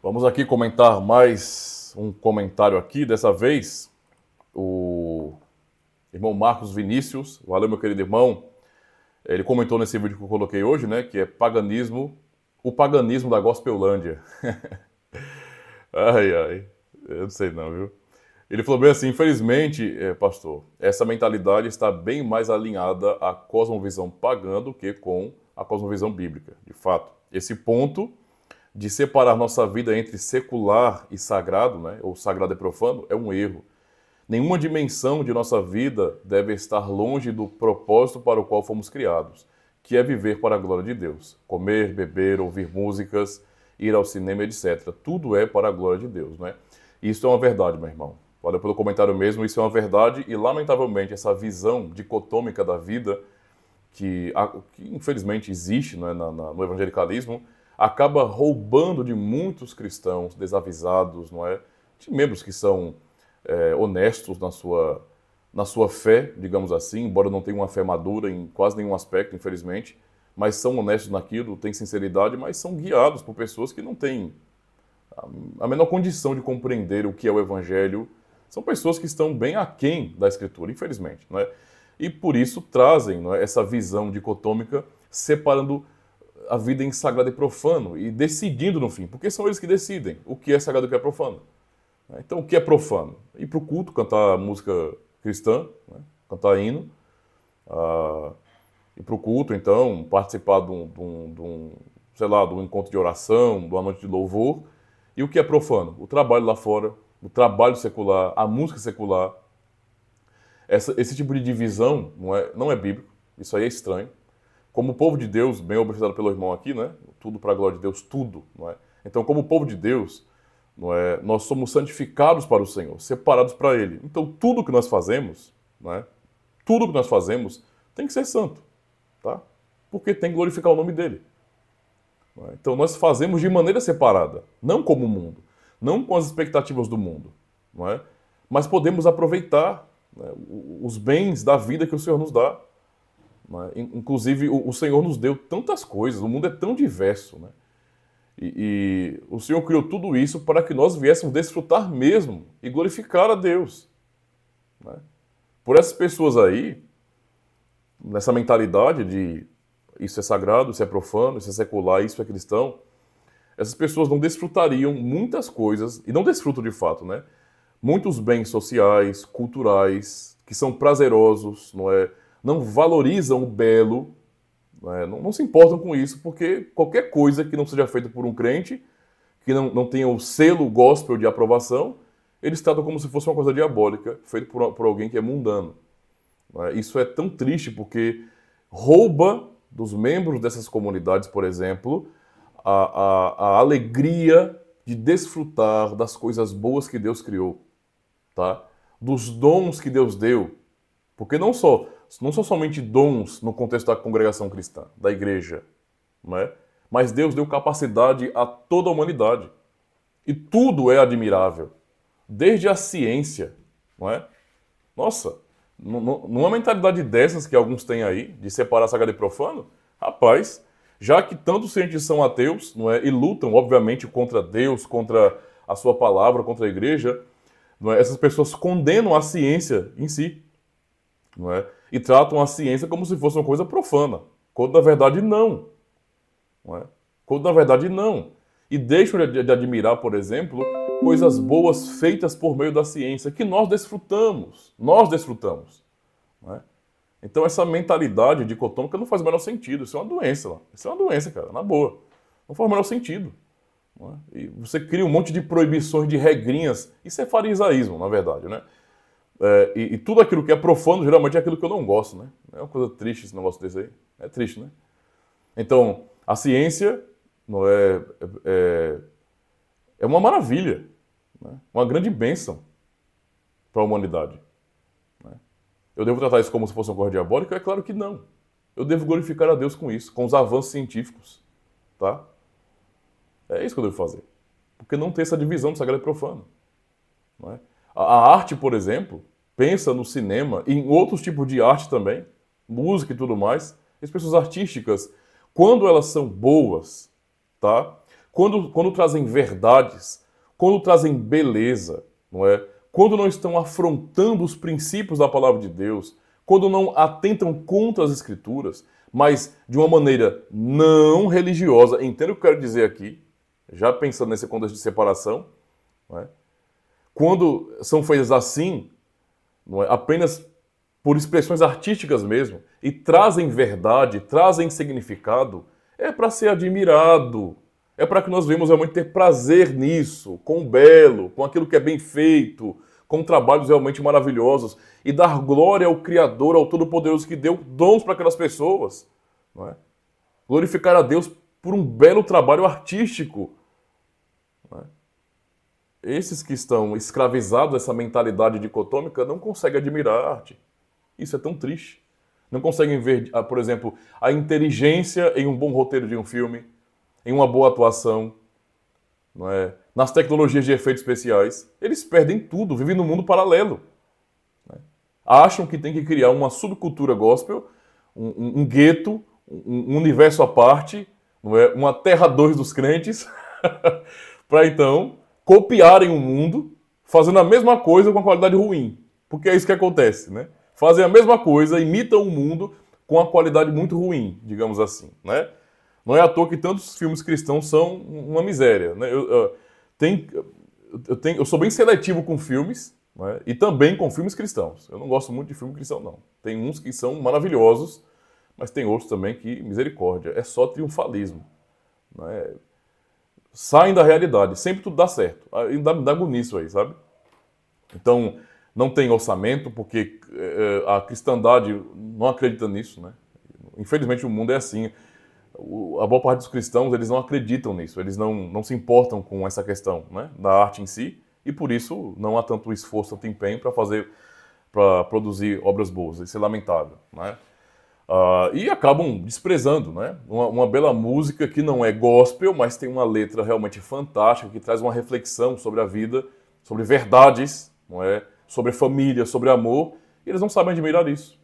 Vamos aqui comentar mais um comentário aqui, dessa vez o irmão Marcos Vinícius, valeu meu querido irmão, ele comentou nesse vídeo que eu coloquei hoje, né, que é paganismo, o paganismo da gospelândia. ai, ai, eu não sei não, viu? Ele falou bem assim, infelizmente, é, pastor, essa mentalidade está bem mais alinhada à cosmovisão pagã do que com a cosmovisão bíblica, de fato. Esse ponto de separar nossa vida entre secular e sagrado, né, ou sagrado e é profano, é um erro. Nenhuma dimensão de nossa vida deve estar longe do propósito para o qual fomos criados, que é viver para a glória de Deus. Comer, beber, ouvir músicas, ir ao cinema, etc. Tudo é para a glória de Deus, né? Isso é uma verdade, meu irmão. Valeu pelo comentário mesmo, isso é uma verdade e, lamentavelmente, essa visão dicotômica da vida, que, que infelizmente existe né, na, na, no evangelicalismo, acaba roubando de muitos cristãos desavisados, não é? De membros que são é, honestos na sua, na sua fé, digamos assim, embora não tenham uma fé madura em quase nenhum aspecto, infelizmente, mas são honestos naquilo, têm sinceridade, mas são guiados por pessoas que não têm a menor condição de compreender o que é o Evangelho. São pessoas que estão bem aquém da Escritura, infelizmente. Não é? E por isso trazem é, essa visão dicotômica, separando a vida em sagrado e profano e decidindo no fim, porque são eles que decidem o que é sagrado e o que é profano. Né? Então, o que é profano? Ir para o culto, cantar música cristã, né? cantar hino, uh, ir para o culto, então, participar de um, de, um, de um, sei lá, de um encontro de oração, de uma noite de louvor. E o que é profano? O trabalho lá fora, o trabalho secular, a música secular. Essa, esse tipo de divisão não é, não é bíblico, isso aí é estranho como povo de Deus, bem observado pelo irmão aqui, né? Tudo para a glória de Deus, tudo, não é? Então, como povo de Deus, não é? Nós somos santificados para o Senhor, separados para ele. Então, tudo que nós fazemos, não é? Tudo que nós fazemos tem que ser santo, tá? Porque tem que glorificar o nome dele. É? Então, nós fazemos de maneira separada, não como o mundo, não com as expectativas do mundo, não é? Mas podemos aproveitar né, os bens da vida que o Senhor nos dá né? Inclusive, o, Senhor nos deu tantas coisas, o mundo é tão diverso, né? E, e, o Senhor criou tudo isso para que nós viéssemos desfrutar mesmo e glorificar a Deus. Né? Por essas pessoas aí, nessa mentalidade de isso é sagrado, isso é profano, isso é secular, isso é cristão, essas pessoas não desfrutariam muitas coisas, e não desfrutam de fato, né? Muitos bens sociais, culturais, que são prazerosos, não é? não valorizam o belo, né? não, não, se importam com isso, porque qualquer coisa que não seja feita por um crente, que não, não tenha o selo gospel de aprovação, eles tratam como se fosse uma coisa diabólica, feita por, por alguém que é mundano. Né? Isso é tão triste porque rouba dos membros dessas comunidades, por exemplo, a, a, a alegria de desfrutar das coisas boas que Deus criou, tá? Dos dons que Deus deu. Porque não só não são somente dons no contexto da congregação cristã, da igreja, né? mas Deus deu capacidade a toda a humanidade. E tudo é admirável, desde a ciência. Não é? Nossa, numa mentalidade dessas que alguns têm aí, de separar sagrado e profano, rapaz, já que tantos cientistas são ateus não é, e lutam, obviamente, contra Deus, contra a sua palavra, contra a igreja, é, essas pessoas condenam a ciência em si não é? e tratam a ciência como se fosse uma coisa profana, quando na verdade não. não é? Quando na verdade não. E deixam de, admirar, por exemplo, coisas boas feitas por meio da ciência, que nós desfrutamos. Nós desfrutamos. É? Então, essa mentalidade dicotômica não faz o menor sentido. Isso é uma doença. Isso é uma doença, cara, na boa. Não faz o menor sentido. É? E você cria um monte de proibições, de regrinhas. Isso é farisaísmo, na verdade, né? É, e, e, tudo aquilo que é profano geralmente é aquilo que eu não gosto, né? É uma coisa triste esse negócio desse aí. É triste, né? Então, a ciência não é, é, é, é uma maravilha, né? uma grande bênção para a humanidade. Né? Eu devo tratar isso como se fosse uma coisa diabólica? É claro que não. Eu devo glorificar a Deus com isso, com os avanços científicos, tá? É isso que eu devo fazer. Porque não tem essa divisão do sagrado e profano. Não é? A arte, por exemplo, pensa no cinema, em outros tipos de arte também, música e tudo mais. as pessoas artísticas, quando elas são boas, tá? Quando, quando trazem verdades, quando trazem beleza, não é? Quando não estão afrontando os princípios da palavra de Deus, quando não atentam contra as escrituras, mas de uma maneira não religiosa, entendo o que eu quero dizer aqui, já pensando nesse contexto de separação, não é? quando são feitas assim, é? apenas por expressões artísticas mesmo, e trazem verdade, trazem significado, é para ser admirado, é para que nós venhamos realmente ter prazer nisso, com o belo, com aquilo que é bem feito, com trabalhos realmente maravilhosos, e dar glória ao Criador, ao Todo-Poderoso que deu dons para aquelas pessoas. É? Glorificar a Deus por um belo trabalho artístico. É? esses que estão escravizados a essa mentalidade dicotômica não conseguem admirar a arte. Isso é tão triste. Não conseguem ver, ah, por exemplo, a inteligência em um bom roteiro de um filme, em uma boa atuação, não é? nas tecnologias de efeitos especiais. Eles perdem tudo, vivem num mundo paralelo. Né? Acham que tem que criar uma subcultura gospel, um, um, um gueto, um, um, universo à parte, não é? uma terra dois dos crentes, para então copiarem o mundo fazendo a mesma coisa com a qualidade ruim. Porque é isso que acontece, né? Fazem a mesma coisa, imitam o mundo com a qualidade muito ruim, digamos assim, né? Não é à toa que tantos filmes cristãos são uma miséria, né? Eu, eu, tem, eu, tem, eu sou bem seletivo com filmes, né? e também com filmes cristãos. Eu não gosto muito de filme cristão, não. Tem uns que são maravilhosos, mas tem outros também que, misericórdia, é só triunfalismo. Né? saem da realidade. Sempre tudo dá certo. Ah, e dá, dá nisso aí, sabe? Então, não tem orçamento, porque eh, eh, a cristandade não acredita nisso, né? Infelizmente, o mundo é assim. A boa parte dos cristãos, eles não acreditam nisso. Eles não, não se importam com essa questão né? da arte em si. E por isso, não há tanto esforço, tanto empenho para fazer para produzir obras boas. Isso é lamentável, né? Uh, e acabam desprezando, né? Uma, uma, bela música que não é gospel, mas tem uma letra realmente fantástica que traz uma reflexão sobre a vida, sobre verdades, não é? Sobre família, sobre amor. E eles não sabem admirar isso.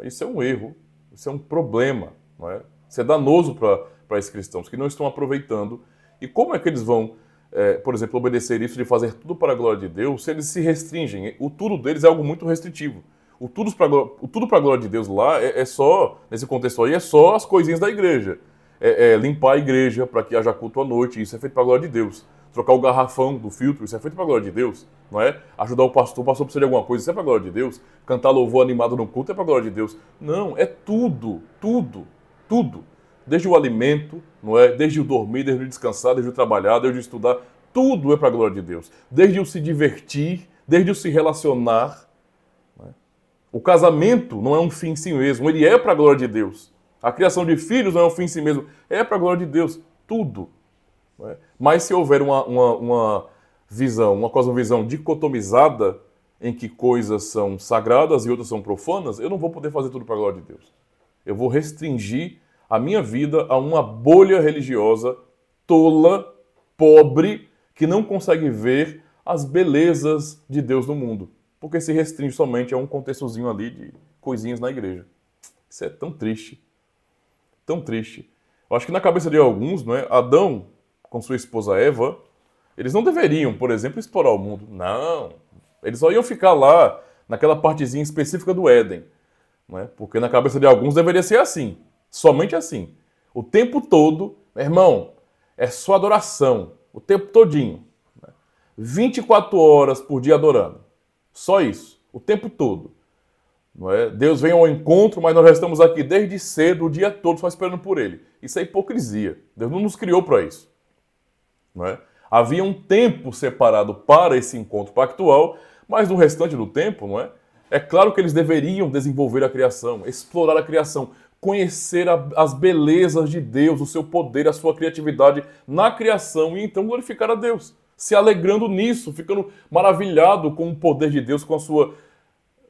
É? Isso é um erro, isso é um problema, não é? Isso é danoso para esses cristãos que não estão aproveitando. E como é que eles vão, é, por exemplo, obedecer isso de fazer tudo para a glória de Deus se eles se restringem? O tudo deles é algo muito restritivo. O tudo para a glória de Deus lá é, é, só, nesse contexto aí, é só as coisinhas da igreja. É, é limpar a igreja para que haja culto à noite, isso é feito para a glória de Deus. Trocar o garrafão do filtro, isso é feito para a glória de Deus, não é? Ajudar o pastor, o pastor precisa de alguma coisa, isso é para a glória de Deus. Cantar louvor animado no culto é para a glória de Deus. Não, é tudo, tudo, tudo. Desde o alimento, não é? Desde o dormir, desde o descansar, desde o trabalhar, desde o estudar, tudo é para a glória de Deus. Desde o se divertir, desde o se relacionar, o casamento não é um fim em si mesmo, ele é para a glória de Deus. A criação de filhos não é um fim em si mesmo, é para a glória de Deus. Tudo. Né? Mas se houver uma, uma, uma visão, uma cosmovisão dicotomizada, em que coisas são sagradas e outras são profanas, eu não vou poder fazer tudo para a glória de Deus. Eu vou restringir a minha vida a uma bolha religiosa tola, pobre, que não consegue ver as belezas de Deus no mundo porque se restringe somente a um contextozinho ali de coisinhas na igreja. Isso é tão triste. Tão triste. Eu acho que na cabeça de alguns, não é? Adão, com sua esposa Eva, eles não deveriam, por exemplo, explorar o mundo. Não. Eles só iam ficar lá, naquela partezinha específica do Éden. Não é? Porque na cabeça de alguns deveria ser assim. Somente assim. O tempo todo, irmão, é só adoração. O tempo todinho. 24 né? horas por dia adorando. Só isso, o tempo todo. Não é? Deus vem ao encontro, mas nós já estamos aqui desde cedo, o dia todo, só esperando por Ele. Isso é hipocrisia. Deus não nos criou para isso. Não é? Havia um tempo separado para esse encontro pactual, mas no restante do tempo, não é? É claro que eles deveriam desenvolver a criação, explorar a criação, conhecer a, as belezas de Deus, o seu poder, a sua criatividade na criação e então glorificar a Deus se alegrando nisso, ficando maravilhado com o poder de Deus, com a sua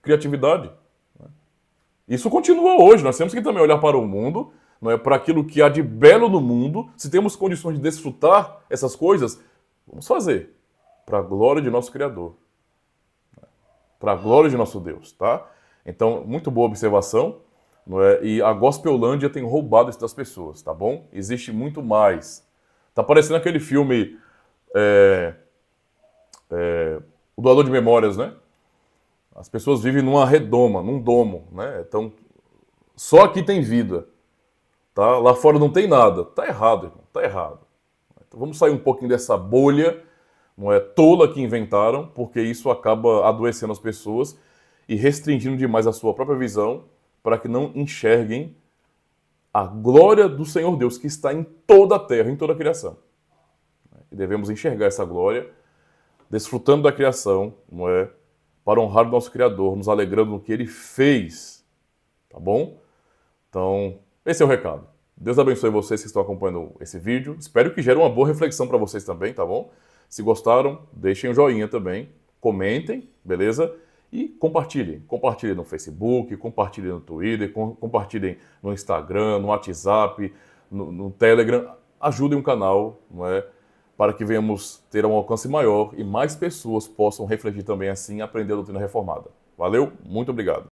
criatividade. Né? Isso continua hoje. Nós temos que também olhar para o mundo, não é para aquilo que há de belo no mundo. Se temos condições de desfrutar essas coisas, vamos fazer para a glória de nosso Criador, né? para a glória de nosso Deus, tá? Então, muito boa observação. Não é? E a Gospelândia tem roubado isso das pessoas, tá bom? Existe muito mais. Tá parecendo aquele filme é, é, o doador de memórias, né? As pessoas vivem numa redoma, num domo, né? Então, só aqui tem vida, tá? Lá fora não tem nada. Tá errado, irmão, tá errado. Então, vamos sair um pouquinho dessa bolha, não é tola que inventaram, porque isso acaba adoecendo as pessoas e restringindo demais a sua própria visão para que não enxerguem a glória do Senhor Deus que está em toda a terra, em toda a criação e devemos enxergar essa glória, desfrutando da criação, não é? Para honrar o nosso Criador, nos alegrando no que ele fez, tá bom? Então, esse é o recado. Deus abençoe vocês que estão acompanhando esse vídeo. Espero que gere uma boa reflexão para vocês também, tá bom? Se gostaram, deixem um joinha também, comentem, beleza? E compartilhem. Compartilhem no Facebook, compartilhem no Twitter, compartilhem no Instagram, no WhatsApp, no, no Telegram. Ajudem o canal, não é? para que venhamos ter um alcance maior e mais pessoas possam refletir também assim e aprender a doutrina reformada. Valeu, muito obrigado.